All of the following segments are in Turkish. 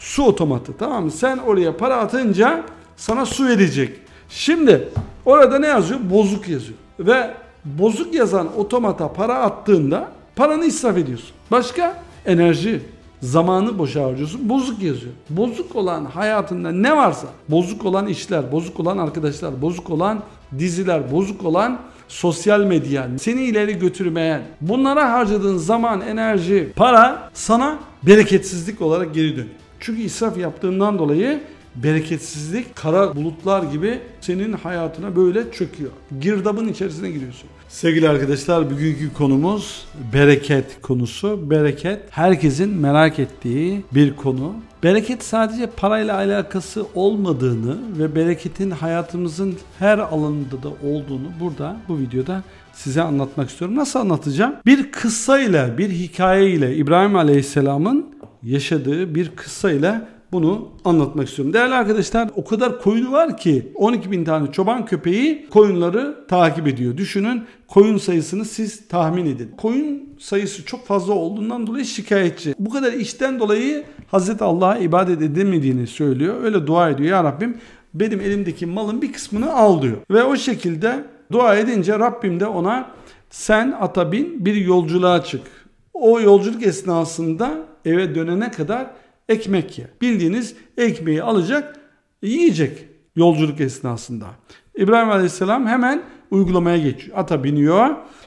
Su otomatı tamam mı? Sen oraya para atınca sana su verecek. Şimdi orada ne yazıyor? Bozuk yazıyor. Ve bozuk yazan otomata para attığında paranı israf ediyorsun. Başka? Enerji. Zamanı boşa harcıyorsun. Bozuk yazıyor. Bozuk olan hayatında ne varsa bozuk olan işler, bozuk olan arkadaşlar, bozuk olan diziler, bozuk olan sosyal medya, seni ileri götürmeyen, bunlara harcadığın zaman, enerji, para sana bereketsizlik olarak geri dönüyor. Çünkü israf yaptığından dolayı bereketsizlik kara bulutlar gibi senin hayatına böyle çöküyor. Girdabın içerisine giriyorsun. Sevgili arkadaşlar bugünkü konumuz bereket konusu. Bereket herkesin merak ettiği bir konu. Bereket sadece parayla alakası olmadığını ve bereketin hayatımızın her alanında da olduğunu burada bu videoda size anlatmak istiyorum. Nasıl anlatacağım? Bir kıssa ile bir hikaye ile İbrahim Aleyhisselam'ın yaşadığı bir kıssayla bunu anlatmak istiyorum. Değerli arkadaşlar o kadar koyunu var ki 12 bin tane çoban köpeği koyunları takip ediyor. Düşünün koyun sayısını siz tahmin edin. Koyun sayısı çok fazla olduğundan dolayı şikayetçi. Bu kadar işten dolayı Hazreti Allah'a ibadet edemediğini söylüyor. Öyle dua ediyor. Ya Rabbim benim elimdeki malın bir kısmını al diyor. Ve o şekilde dua edince Rabbim de ona sen ata bin bir yolculuğa çık. O yolculuk esnasında eve dönene kadar ekmek ye. Bildiğiniz ekmeği alacak, yiyecek yolculuk esnasında. İbrahim Aleyhisselam hemen uygulamaya geçiyor. Ata biniyor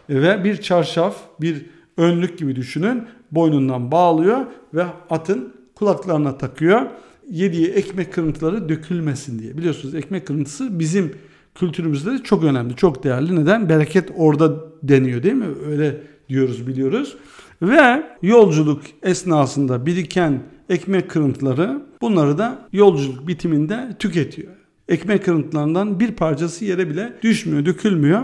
ve bir çarşaf, bir önlük gibi düşünün. Boynundan bağlıyor ve atın kulaklarına takıyor. Yediği ekmek kırıntıları dökülmesin diye. Biliyorsunuz ekmek kırıntısı bizim kültürümüzde de çok önemli, çok değerli. Neden? Bereket orada deniyor değil mi? Öyle diyoruz, biliyoruz ve yolculuk esnasında biriken ekmek kırıntıları bunları da yolculuk bitiminde tüketiyor. Ekmek kırıntılarından bir parçası yere bile düşmüyor, dökülmüyor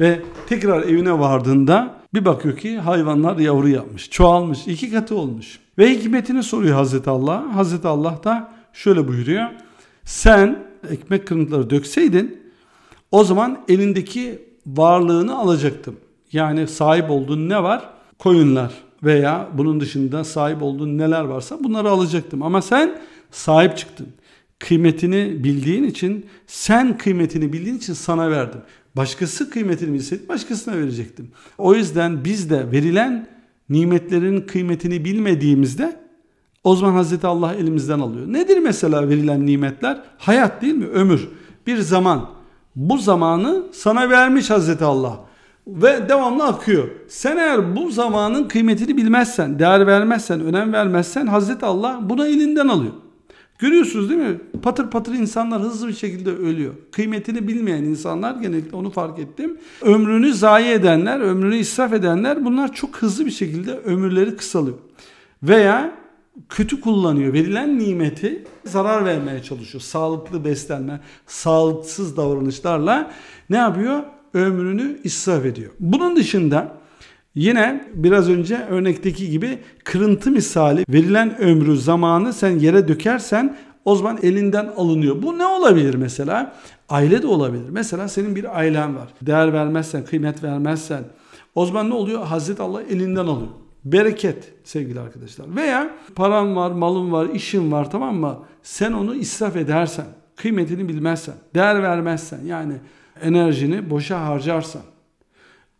ve tekrar evine vardığında bir bakıyor ki hayvanlar yavru yapmış, çoğalmış, iki katı olmuş. Ve hikmetini soruyor Hazreti Allah. Hazreti Allah da şöyle buyuruyor. Sen ekmek kırıntıları dökseydin o zaman elindeki varlığını alacaktım. Yani sahip olduğun ne var? koyunlar veya bunun dışında sahip olduğun neler varsa bunları alacaktım. Ama sen sahip çıktın. Kıymetini bildiğin için, sen kıymetini bildiğin için sana verdim. Başkası kıymetini bilseydi başkasına verecektim. O yüzden biz de verilen nimetlerin kıymetini bilmediğimizde o zaman Hazreti Allah elimizden alıyor. Nedir mesela verilen nimetler? Hayat değil mi? Ömür. Bir zaman. Bu zamanı sana vermiş Hazreti Allah ve devamlı akıyor. Sen eğer bu zamanın kıymetini bilmezsen, değer vermezsen, önem vermezsen Hazreti Allah buna elinden alıyor. Görüyorsunuz değil mi? Patır patır insanlar hızlı bir şekilde ölüyor. Kıymetini bilmeyen insanlar genellikle onu fark ettim. Ömrünü zayi edenler, ömrünü israf edenler bunlar çok hızlı bir şekilde ömürleri kısalıyor. Veya kötü kullanıyor. Verilen nimeti zarar vermeye çalışıyor. Sağlıklı beslenme, sağlıksız davranışlarla ne yapıyor? ömrünü israf ediyor. Bunun dışında yine biraz önce örnekteki gibi kırıntı misali verilen ömrü zamanı sen yere dökersen o zaman elinden alınıyor. Bu ne olabilir mesela? Aile de olabilir. Mesela senin bir ailen var. Değer vermezsen, kıymet vermezsen o zaman ne oluyor? Hazreti Allah elinden alıyor. Bereket sevgili arkadaşlar. Veya paran var, malın var, işin var tamam mı? Sen onu israf edersen, kıymetini bilmezsen, değer vermezsen yani enerjini boşa harcarsan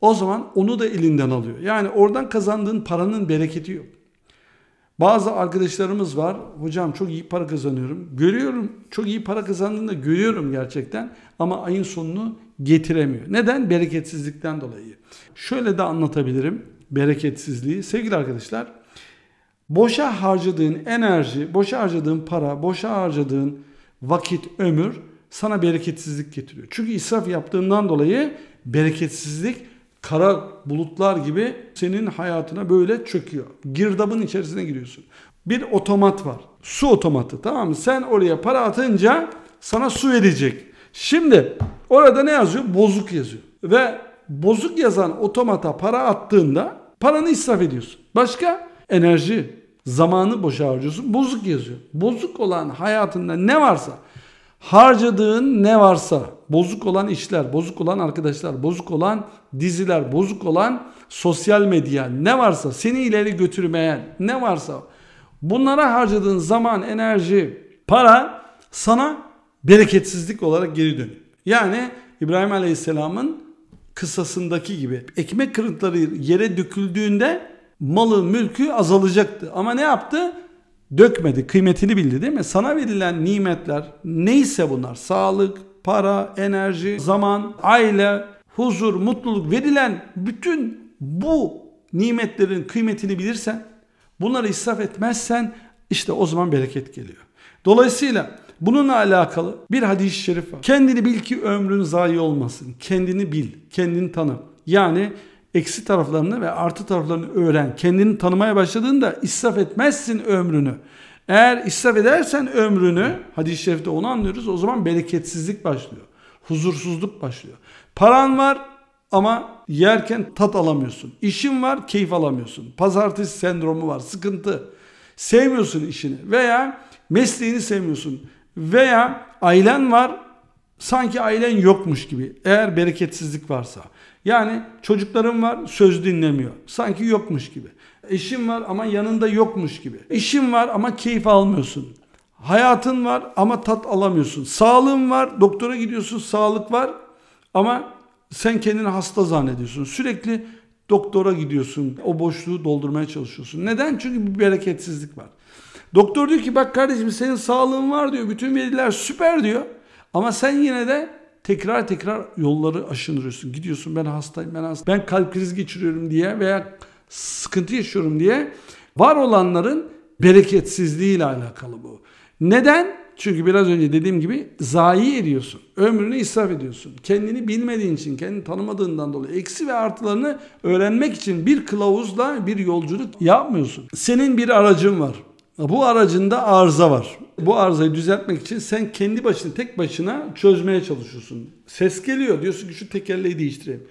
o zaman onu da elinden alıyor. Yani oradan kazandığın paranın bereketi yok. Bazı arkadaşlarımız var. Hocam çok iyi para kazanıyorum. Görüyorum. Çok iyi para kazandığını görüyorum gerçekten. Ama ayın sonunu getiremiyor. Neden? Bereketsizlikten dolayı. Şöyle de anlatabilirim bereketsizliği. Sevgili arkadaşlar, boşa harcadığın enerji, boşa harcadığın para, boşa harcadığın vakit, ömür sana bereketsizlik getiriyor. Çünkü israf yaptığından dolayı bereketsizlik kara bulutlar gibi senin hayatına böyle çöküyor. Girdabın içerisine giriyorsun. Bir otomat var. Su otomatı tamam mı? Sen oraya para atınca sana su verecek. Şimdi orada ne yazıyor? Bozuk yazıyor. Ve bozuk yazan otomata para attığında paranı israf ediyorsun. Başka? Enerji, zamanı boşa harcıyorsun. Bozuk yazıyor. Bozuk olan hayatında ne varsa harcadığın ne varsa bozuk olan işler, bozuk olan arkadaşlar, bozuk olan diziler, bozuk olan sosyal medya ne varsa seni ileri götürmeyen ne varsa bunlara harcadığın zaman, enerji, para sana bereketsizlik olarak geri dönüyor. Yani İbrahim Aleyhisselam'ın kısasındaki gibi ekmek kırıntıları yere döküldüğünde malı mülkü azalacaktı. Ama ne yaptı? dökmedi, kıymetini bildi değil mi? Sana verilen nimetler neyse bunlar sağlık, para, enerji, zaman, aile, huzur, mutluluk verilen bütün bu nimetlerin kıymetini bilirsen, bunları israf etmezsen işte o zaman bereket geliyor. Dolayısıyla bununla alakalı bir hadis-i şerif var. Kendini bil ki ömrün zayi olmasın. Kendini bil, kendini tanı. Yani eksi taraflarını ve artı taraflarını öğren. Kendini tanımaya başladığında israf etmezsin ömrünü. Eğer israf edersen ömrünü, hadis-i şerifte onu anlıyoruz, o zaman bereketsizlik başlıyor. Huzursuzluk başlıyor. Paran var ama yerken tat alamıyorsun. İşin var, keyif alamıyorsun. Pazartesi sendromu var, sıkıntı. Sevmiyorsun işini veya mesleğini sevmiyorsun. Veya ailen var, sanki ailen yokmuş gibi. Eğer bereketsizlik varsa yani çocuklarım var söz dinlemiyor. Sanki yokmuş gibi. İşim var ama yanında yokmuş gibi. İşim var ama keyif almıyorsun. Hayatın var ama tat alamıyorsun. Sağlığın var, doktora gidiyorsun, sağlık var ama sen kendini hasta zannediyorsun. Sürekli doktora gidiyorsun. O boşluğu doldurmaya çalışıyorsun. Neden? Çünkü bir bereketsizlik var. Doktor diyor ki bak kardeşim senin sağlığın var diyor. Bütün veriler süper diyor. Ama sen yine de tekrar tekrar yolları aşındırıyorsun. Gidiyorsun ben hastayım, ben hastayım, ben kalp krizi geçiriyorum diye veya sıkıntı yaşıyorum diye var olanların bereketsizliği ile alakalı bu. Neden? Çünkü biraz önce dediğim gibi zayi ediyorsun. Ömrünü israf ediyorsun. Kendini bilmediğin için, kendini tanımadığından dolayı eksi ve artılarını öğrenmek için bir kılavuzla bir yolculuk yapmıyorsun. Senin bir aracın var. Bu aracında arıza var. Bu arızayı düzeltmek için sen kendi başına tek başına çözmeye çalışıyorsun. Ses geliyor diyorsun ki şu tekerleği değiştireyim.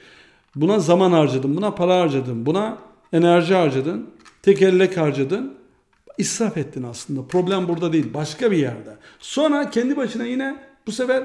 Buna zaman harcadın, buna para harcadın, buna enerji harcadın, tekerlek harcadın. İsraf ettin aslında. Problem burada değil, başka bir yerde. Sonra kendi başına yine bu sefer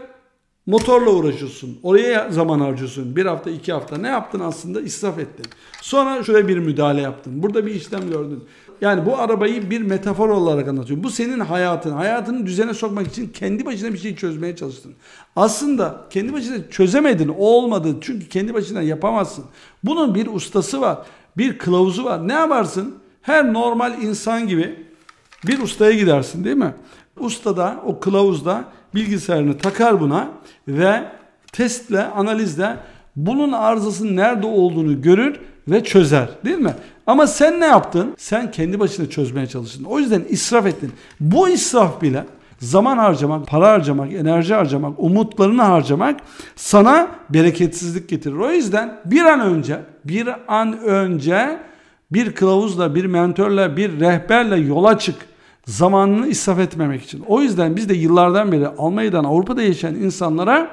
Motorla uğraşıyorsun. Oraya zaman harcıyorsun. Bir hafta, iki hafta. Ne yaptın aslında? İsraf ettin. Sonra şöyle bir müdahale yaptın. Burada bir işlem gördün. Yani bu arabayı bir metafor olarak anlatıyor. Bu senin hayatın. Hayatını düzene sokmak için kendi başına bir şey çözmeye çalıştın. Aslında kendi başına çözemedin. Olmadı. Çünkü kendi başına yapamazsın. Bunun bir ustası var. Bir kılavuzu var. Ne yaparsın? Her normal insan gibi bir ustaya gidersin değil mi? Usta da o kılavuz da bilgisayarını takar buna ve testle, analizle bunun arızasının nerede olduğunu görür ve çözer değil mi? Ama sen ne yaptın? Sen kendi başına çözmeye çalıştın. O yüzden israf ettin. Bu israf bile zaman harcamak, para harcamak, enerji harcamak, umutlarını harcamak sana bereketsizlik getirir. O yüzden bir an önce, bir an önce bir kılavuzla, bir mentorla, bir rehberle yola çık zamanını israf etmemek için. O yüzden biz de yıllardan beri Almanya'dan Avrupa'da yaşayan insanlara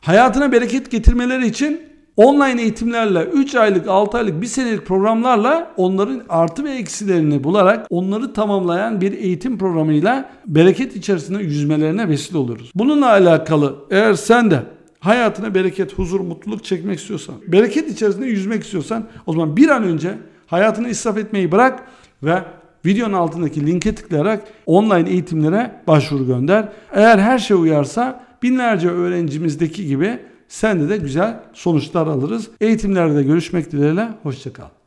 hayatına bereket getirmeleri için online eğitimlerle 3 aylık 6 aylık 1 senelik programlarla onların artı ve eksilerini bularak onları tamamlayan bir eğitim programıyla bereket içerisinde yüzmelerine vesile oluruz. Bununla alakalı eğer sen de hayatına bereket, huzur, mutluluk çekmek istiyorsan, bereket içerisinde yüzmek istiyorsan o zaman bir an önce hayatını israf etmeyi bırak ve Videonun altındaki linke tıklayarak online eğitimlere başvuru gönder. Eğer her şey uyarsa binlerce öğrencimizdeki gibi sende de güzel sonuçlar alırız. Eğitimlerde görüşmek dileğiyle. Hoşçakal.